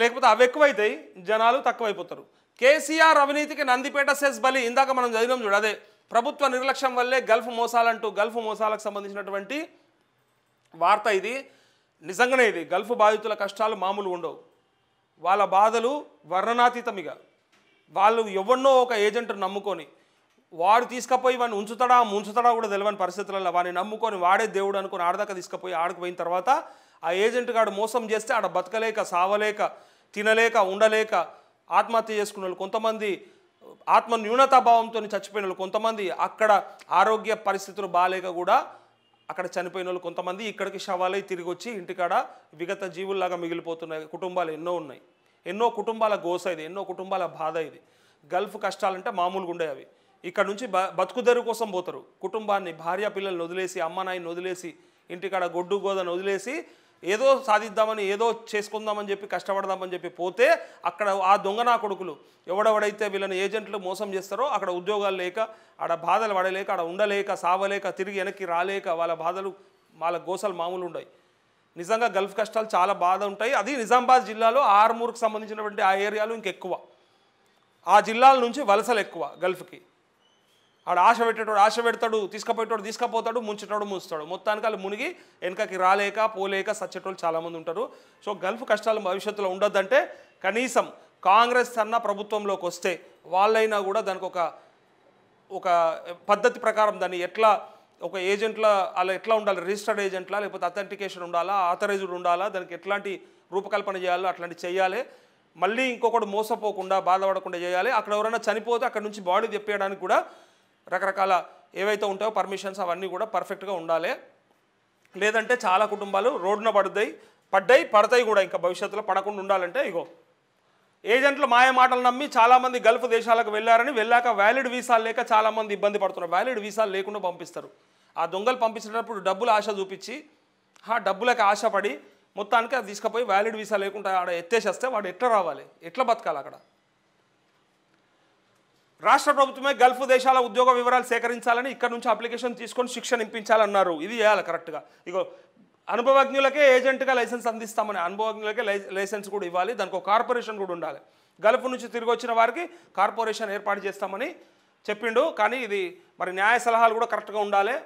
లేకపోతే అవి ఎక్కువైతాయి జనాలు తక్కువైపోతారు కేసీఆర్ అవినీతికి నందిపేట సెస్ బలి ఇందాక మనం చదివినాం చూడు అదే ప్రభుత్వ నిర్లక్ష్యం వల్లే గల్ఫ్ మోసాలంటూ గల్ఫ్ మోసాలకు సంబంధించినటువంటి వార్త ఇది నిజంగానే ఇది గల్ఫ్ బాధితుల కష్టాలు మామూలు ఉండవు వాళ్ళ బాధలు వర్ణనాతీతమిగా వాళ్ళు ఎవరినో ఒక ఏజెంట్ నమ్ముకొని వాడు తీసుకుపోయి వాడిని ఉంచుతాడా ముంచుతాడా కూడా తెలియని పరిస్థితులలో వాడిని నమ్ముకొని వాడే దేవుడు అనుకుని ఆడదాక తీసుకుపోయి ఆడకపోయిన తర్వాత ఆ ఏజెంట్ గాడు మోసం చేస్తే ఆడ బతకలేక సావలేక తినలేక ఉండలేక ఆత్మహత్య చేసుకున్న వాళ్ళు కొంతమంది ఆత్మ న్యూనతాభావంతో చచ్చిపోయిన వాళ్ళు కొంతమంది అక్కడ ఆరోగ్య పరిస్థితులు బాగాలేక కూడా అక్కడ చనిపోయిన వాళ్ళు కొంతమంది ఇక్కడికి శవాలై తిరిగి వచ్చి ఇంటికాడ విగత జీవుల్లాగా మిగిలిపోతున్నాయి కుటుంబాలు ఎన్నో ఉన్నాయి ఎన్నో కుటుంబాల గోస ఇది ఎన్నో కుటుంబాల బాధ ఇది గల్ఫ్ కష్టాలంటే మామూలుగా ఉండే అవి ఇక్కడ నుంచి బ బతుకుదరు కోసం పోతారు కుటుంబాన్ని భార్య పిల్లల్ని వదిలేసి అమ్మ వదిలేసి ఇంటికాడ గొడ్డు గోదని వదిలేసి ఏదో సాధిద్దామని ఏదో చేసుకుందామని చెప్పి కష్టపడదామని చెప్పి పోతే అక్కడ ఆ దొంగనా కొడుకులు ఎవడెవడైతే వీళ్ళని ఏజెంట్లు మోసం చేస్తారో అక్కడ ఉద్యోగాలు లేక ఆడ బాధలు పడలేక ఆడ ఉండలేక సావలేక తిరిగి వెనక్కి రాలేక వాళ్ళ బాధలు వాళ్ళ గోసలు మామూలు ఉండవు నిజంగా గల్ఫ్ కష్టాలు చాలా బాధ ఉంటాయి అది నిజామాబాద్ జిల్లాలో ఆర్మూర్కి సంబంధించినటువంటి ఆ ఏరియాలు ఇంకెక్కువ ఆ జిల్లాల నుంచి వలసలు ఎక్కువ గల్ఫ్కి ఆడు ఆశ పెట్టేటోడు ఆశ పెడతాడు తీసుకుపోయేటోడు తీసుకుపోతాడు ముంచేటోడు ముంచుతాడు మొత్తానికి వాళ్ళు మునిగి వెనకకి రాలేక పోలేక సచ్చేటోళ్ళు చాలామంది ఉంటారు సో గల్ఫ్ కష్టాలు భవిష్యత్తులో ఉండొద్దంటే కనీసం కాంగ్రెస్ అన్న ప్రభుత్వంలోకి వస్తే వాళ్ళైనా కూడా దానికి ఒక ఒక పద్ధతి ప్రకారం దాన్ని ఎట్లా ఒక ఏజెంట్ల అలా ఎట్లా ఉండాలి రిజిస్టర్డ్ ఏజెంట్లా లేకపోతే అథెంటికేషన్ ఉండాలా ఆథరైజ్డ్ ఉండాలా దానికి ఎట్లాంటి రూపకల్పన చేయాలో అట్లాంటి చేయాలి మళ్ళీ ఇంకొకటి మోసపోకుండా బాధపడకుండా చేయాలి అక్కడ ఎవరైనా చనిపోతే అక్కడ నుంచి బాడీ తెప్పేయడానికి కూడా రకరకాల ఏవైతే ఉంటాయో పర్మిషన్స్ అవన్నీ కూడా పర్ఫెక్ట్గా ఉండాలి లేదంటే చాలా కుటుంబాలు రోడ్డున పడుతాయి పడ్డాయి పడతాయి కూడా ఇంకా భవిష్యత్తులో పడకుండా ఉండాలంటే ఇగో ఏజెంట్లు మాయ మాటలు నమ్మి చాలామంది గల్ఫ్ దేశాలకు వెళ్ళారని వెళ్ళాక వ్యాలిడ్ వీసాలు లేక చాలామంది ఇబ్బంది పడుతున్నారు వ్యాలిడ్ వీసాలు లేకుండా పంపిస్తారు ఆ దొంగలు పంపించేటప్పుడు డబ్బులు ఆశ చూపించి ఆ డబ్బులకు ఆశపడి మొత్తానికి అది తీసుకుపోయి వ్యాలిడ్ వీసా లేకుండా ఆడ ఎత్తేసేస్తే వాడు ఎట్లా రావాలి ఎట్లా బతకాలి అక్కడ రాష్ట్ర ప్రభుత్వమే గల్ఫ్ దేశాల ఉద్యోగ వివరాలు సేకరించాలని ఇక్కడ నుంచి అప్లికేషన్ తీసుకొని శిక్షణ ఇప్పించాలన్నారు ఇది చేయాలి కరెక్ట్గా ఇక అనుభవజ్ఞులకే ఏజెంట్గా లైసెన్స్ అందిస్తామని అనుభవజ్ఞులకే లైసెన్స్ కూడా ఇవ్వాలి దానికి ఒక కార్పొరేషన్ కూడా ఉండాలి గల్ఫ్ నుంచి తిరిగి వచ్చిన వారికి కార్పొరేషన్ ఏర్పాటు చేస్తామని చెప్పిండు కానీ ఇది మరి న్యాయ సలహాలు కూడా కరెక్ట్గా ఉండాలి